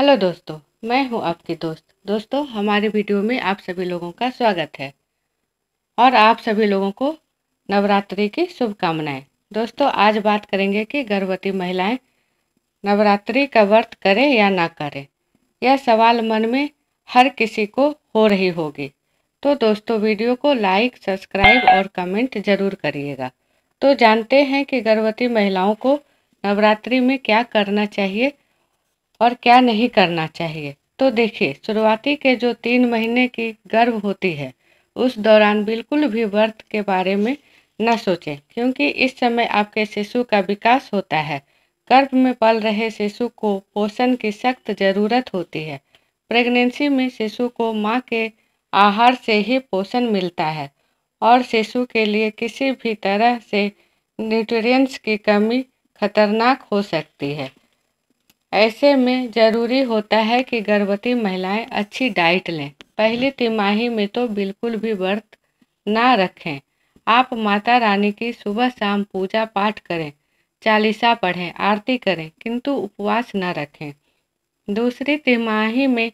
hello दोस्तों मैं हूं आपकी दोस्त दोस्तों हमारे वीडियो में आप सभी लोगों का स्वागत है और आप सभी लोगों को नवरात्रि की शुभकामनाएं दोस्तों आज बात करेंगे कि गर्भवती महिलाएं नवरात्रि का व्रत करें या ना करें यह सवाल मन में हर किसी को हो रही होगी तो दोस्तों वीडियो को लाइक सब्सक्राइब और कमेंट ज़रूर करिएगा तो जानते हैं कि गर्भवती महिलाओं को नवरात्रि में क्या करना चाहिए और क्या नहीं करना चाहिए तो देखिए शुरुआती के जो तीन महीने की गर्भ होती है उस दौरान बिल्कुल भी व्रत के बारे में न सोचें क्योंकि इस समय आपके शिशु का विकास होता है गर्भ में पल रहे शिशु को पोषण की सख्त ज़रूरत होती है प्रेगनेंसी में शिशु को माँ के आहार से ही पोषण मिलता है और शिशु के लिए किसी भी तरह से न्यूट्रिएंट्स की कमी खतरनाक हो सकती है ऐसे में ज़रूरी होता है कि गर्भवती महिलाएं अच्छी डाइट लें पहली तिमाही में तो बिल्कुल भी व्रत ना रखें आप माता रानी की सुबह शाम पूजा पाठ करें चालीसा पढ़ें आरती करें किंतु उपवास न रखें दूसरी तिमाही में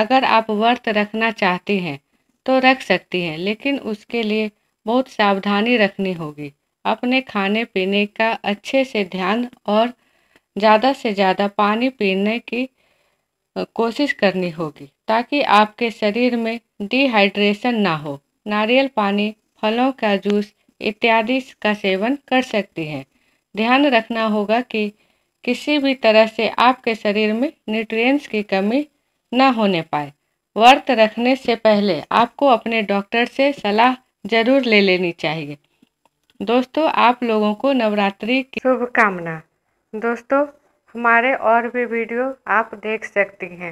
अगर आप व्रत रखना चाहती हैं तो रख सकती हैं लेकिन उसके लिए बहुत सावधानी रखनी होगी अपने खाने पीने का अच्छे से ध्यान और ज़्यादा से ज़्यादा पानी पीने की कोशिश करनी होगी ताकि आपके शरीर में डिहाइड्रेशन ना हो नारियल पानी फलों का जूस इत्यादि का सेवन कर सकती हैं ध्यान रखना होगा कि किसी भी तरह से आपके शरीर में न्यूट्रिएंट्स की कमी ना होने पाए व्रत रखने से पहले आपको अपने डॉक्टर से सलाह जरूर ले लेनी चाहिए दोस्तों आप लोगों को नवरात्रि की शुभकामना दोस्तों हमारे और भी वीडियो आप देख सकती हैं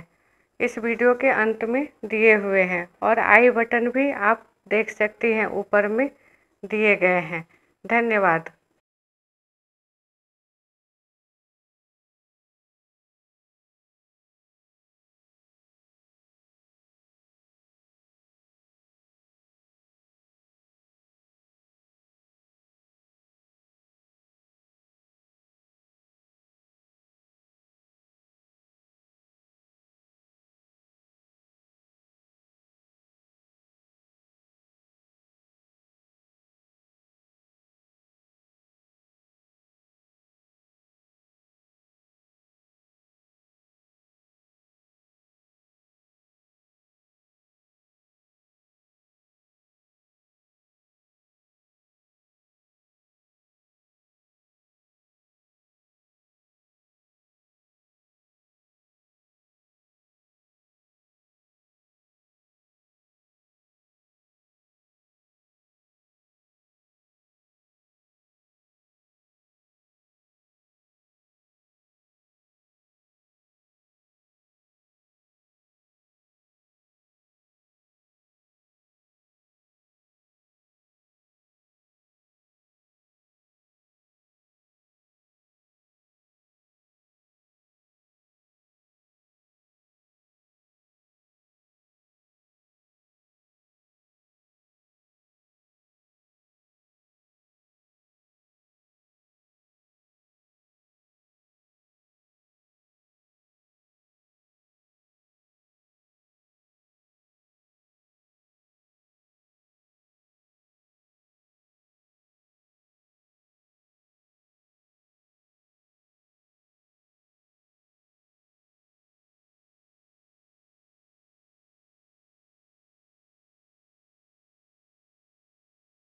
इस वीडियो के अंत में दिए हुए हैं और आई बटन भी आप देख सकती हैं ऊपर में दिए गए हैं धन्यवाद